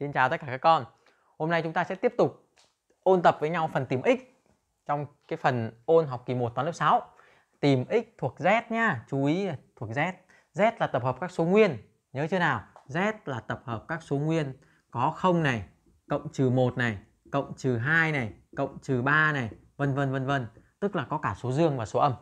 Xin chào tất cả các con. Hôm nay chúng ta sẽ tiếp tục ôn tập với nhau phần tìm x trong cái phần ôn học kỳ 1 toán lớp 6. Tìm x thuộc z nhá. Chú ý thuộc z. Z là tập hợp các số nguyên. Nhớ chưa nào? Z là tập hợp các số nguyên có 0 này, cộng trừ 1 này, cộng trừ 2 này, cộng trừ 3 này, vân vân vân vân, tức là có cả số dương và số âm.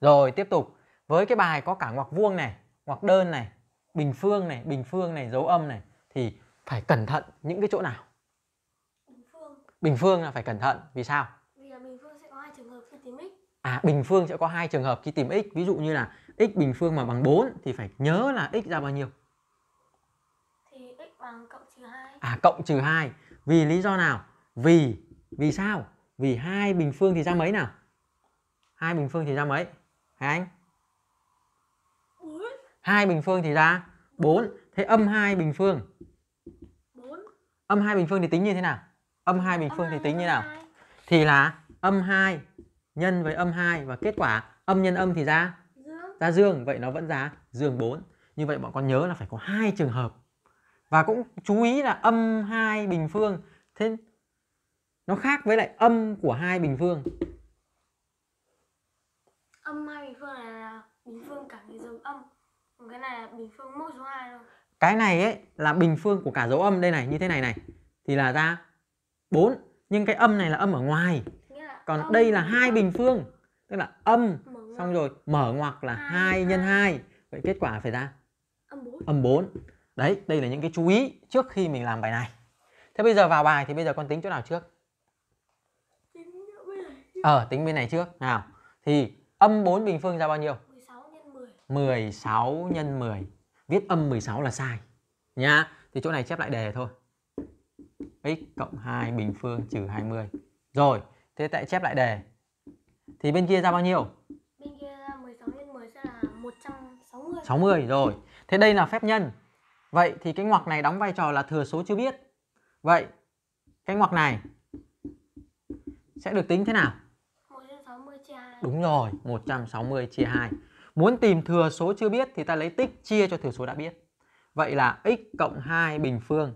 Rồi tiếp tục với cái bài có cả ngoặc vuông này, ngoặc đơn này, bình phương này, bình phương này, dấu âm này thì phải cẩn thận những cái chỗ nào bình phương bình phương là phải cẩn thận vì sao vì là bình phương sẽ có hai trường hợp khi tìm x à bình phương sẽ có hai trường hợp khi tìm x ví dụ như là x bình phương mà bằng 4 thì phải nhớ là x ra bao nhiêu thì x bằng cộng trừ hai à cộng trừ hai vì lý do nào vì vì sao vì hai bình phương thì ra mấy nào hai bình phương thì ra mấy hả anh hai bình phương thì ra 4 thế âm 2 bình phương âm hai bình phương thì tính như thế nào âm hai bình phương thì tính như nào thì là âm 2 nhân với âm 2 và kết quả âm nhân âm thì ra ra dương vậy nó vẫn ra dương 4 như vậy bọn con nhớ là phải có hai trường hợp và cũng chú ý là âm 2 bình phương thế nó khác với lại âm của hai bình phương âm hai bình phương là bình phương cả cái dương âm còn cái này là bình phương mẫu số 2 thôi cái này ấy là bình phương của cả dấu âm đây này như thế này này thì là ra 4 nhưng cái âm này là âm ở ngoài còn đây là hai bình phương tức là âm xong rồi mở ngoặc là 2 nhân 2 vậy kết quả phải ra âm 4 đấy đây là những cái chú ý trước khi mình làm bài này thế bây giờ vào bài thì bây giờ con tính chỗ nào trước ờ tính bên này trước nào thì âm 4 bình phương ra bao nhiêu 16 nhân 10 16 nhân 10 viết âm 16 là sai nhá. Thì chỗ này chép lại đề thôi. x cộng 2 bình phương trừ 20. Rồi, thế tại chép lại đề. Thì bên kia ra bao nhiêu? Bên kia ra 16 nhân 10 sẽ là 160. 60 rồi. Thế đây là phép nhân. Vậy thì cái ngoặc này đóng vai trò là thừa số chưa biết. Vậy cái ngoặc này sẽ được tính thế nào? 160 chia 2. Đúng rồi, 160 chia 2. Muốn tìm thừa số chưa biết thì ta lấy tích chia cho thừa số đã biết. Vậy là x cộng 2 bình phương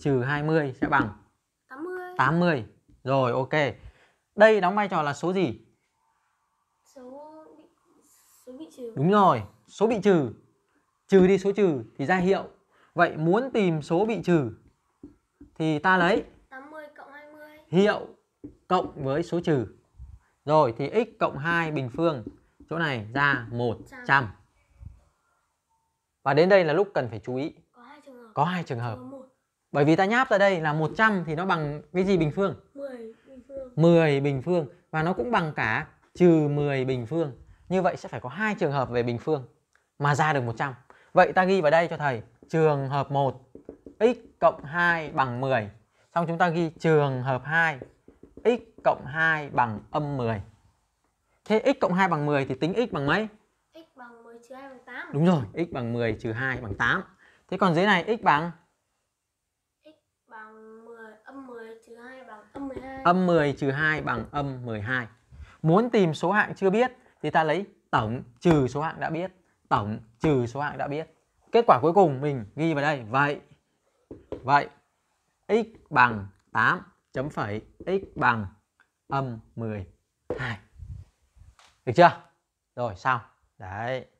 trừ 20 sẽ bằng 80. 80. Rồi ok. Đây đóng vai trò là số gì? Số bị, số bị trừ. Đúng rồi, số bị trừ. Trừ đi số trừ thì ra hiệu. Vậy muốn tìm số bị trừ thì ta lấy 80 cộng 20. Hiệu cộng với số trừ. Rồi thì x cộng 2 bình phương chỗ này ra 100 và đến đây là lúc cần phải chú ý có hai trường hợp bởi vì ta nháp ra đây là 100 thì nó bằng cái gì bình phương 10 bình phương 10 bình phương và nó cũng bằng cả trừ 10 bình phương như vậy sẽ phải có hai trường hợp về bình phương mà ra được 100 vậy ta ghi vào đây cho thầy trường hợp 1 x cộng 2 bằng 10 xong chúng ta ghi trường hợp 2 x cộng 2 bằng âm 10 Thế x cộng 2 bằng 10 thì tính x bằng mấy? x bằng 10 trừ 2 bằng 8. Đúng rồi, x bằng 10 trừ 2 bằng 8. Thế còn dưới này x bằng x bằng 10 âm 10 trừ 2 bằng âm 12. Âm 10 trừ 2 bằng âm 12. Muốn tìm số hạng chưa biết thì ta lấy tổng trừ số hạng đã biết, tổng trừ số hạng đã biết. Kết quả cuối cùng mình ghi vào đây. Vậy vậy x bằng 8 chấm phẩy x bằng âm 12 được chưa rồi xong đấy